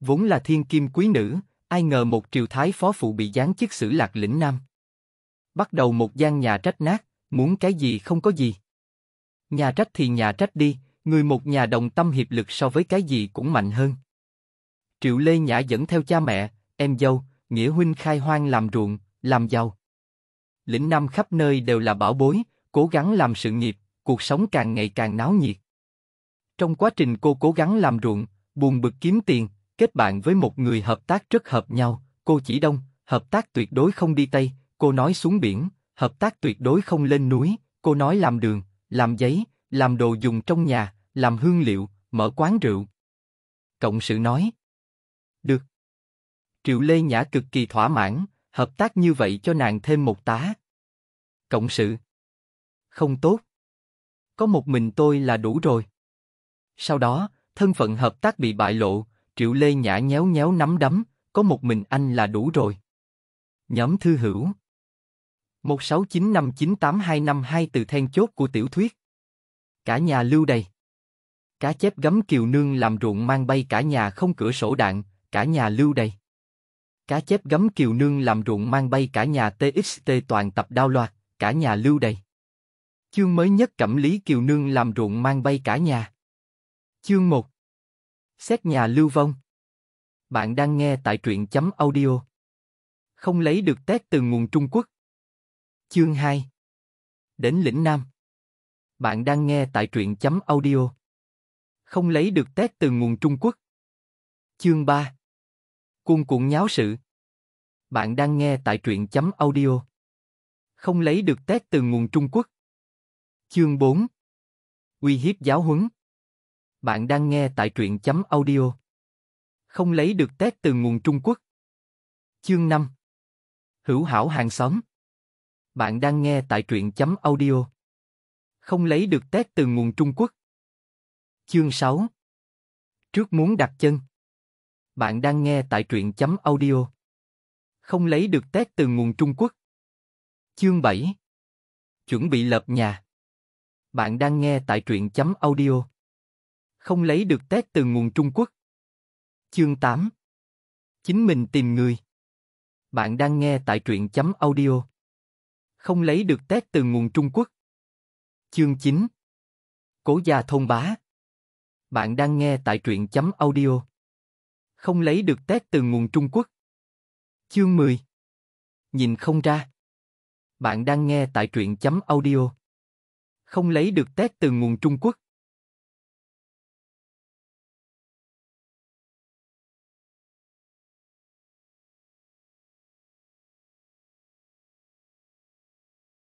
Vốn là thiên kim quý nữ, ai ngờ một triều thái phó phụ bị giáng chức xử lạc lĩnh nam. Bắt đầu một gian nhà trách nát, muốn cái gì không có gì. Nhà trách thì nhà trách đi, người một nhà đồng tâm hiệp lực so với cái gì cũng mạnh hơn. Triệu Lê Nhã dẫn theo cha mẹ, em dâu, nghĩa huynh khai hoang làm ruộng, làm giàu. Lĩnh Nam khắp nơi đều là bảo bối, cố gắng làm sự nghiệp, cuộc sống càng ngày càng náo nhiệt. Trong quá trình cô cố gắng làm ruộng, buồn bực kiếm tiền, kết bạn với một người hợp tác rất hợp nhau, cô chỉ đông, hợp tác tuyệt đối không đi tây, cô nói xuống biển, hợp tác tuyệt đối không lên núi, cô nói làm đường, làm giấy, làm đồ dùng trong nhà, làm hương liệu, mở quán rượu. Cộng sự nói. Được. Triệu Lê Nhã cực kỳ thỏa mãn, hợp tác như vậy cho nàng thêm một tá. Cộng sự. Không tốt. Có một mình tôi là đủ rồi. Sau đó, thân phận hợp tác bị bại lộ, Triệu Lê Nhã nhéo nhéo nắm đấm, có một mình anh là đủ rồi. Nhóm thư hữu 1695982252 từ then chốt của tiểu thuyết. Cả nhà lưu đầy. Cá chép gấm kiều nương làm ruộng mang bay cả nhà không cửa sổ đạn, cả nhà lưu đầy. Cá chép gấm kiều nương làm ruộng mang bay cả nhà TXT toàn tập đao loạt, cả nhà lưu đầy. Chương mới nhất Cẩm Lý Kiều Nương làm ruộng mang bay cả nhà. Chương 1 Xét nhà lưu vong. Bạn đang nghe tại truyện chấm audio. Không lấy được tét từ nguồn Trung Quốc. Chương 2. Đến lĩnh Nam. Bạn đang nghe tại truyện chấm audio. Không lấy được tét từ nguồn Trung Quốc. Chương 3. Cuồng cuộn nháo sự. Bạn đang nghe tại truyện chấm audio. Không lấy được tét từ nguồn Trung Quốc. Chương 4. Uy hiếp giáo huấn. Bạn đang nghe tại truyện chấm audio. Không lấy được tét từ nguồn Trung Quốc. Chương 5 Hữu hảo hàng xóm Bạn đang nghe tại truyện chấm audio. Không lấy được tét từ nguồn Trung Quốc. Chương 6 Trước muốn đặt chân Bạn đang nghe tại truyện chấm audio. Không lấy được tét từ nguồn Trung Quốc. Chương 7 Chuẩn bị lợp nhà Bạn đang nghe tại truyện chấm audio không lấy được tét từ nguồn Trung Quốc. Chương 8 Chính mình tìm người Bạn đang nghe tại truyện chấm audio. Không lấy được tét từ nguồn Trung Quốc. Chương 9 Cố gia thôn bá Bạn đang nghe tại truyện chấm audio. Không lấy được tét từ nguồn Trung Quốc. Chương 10 Nhìn không ra. Bạn đang nghe tại truyện chấm audio. Không lấy được tét từ nguồn Trung Quốc.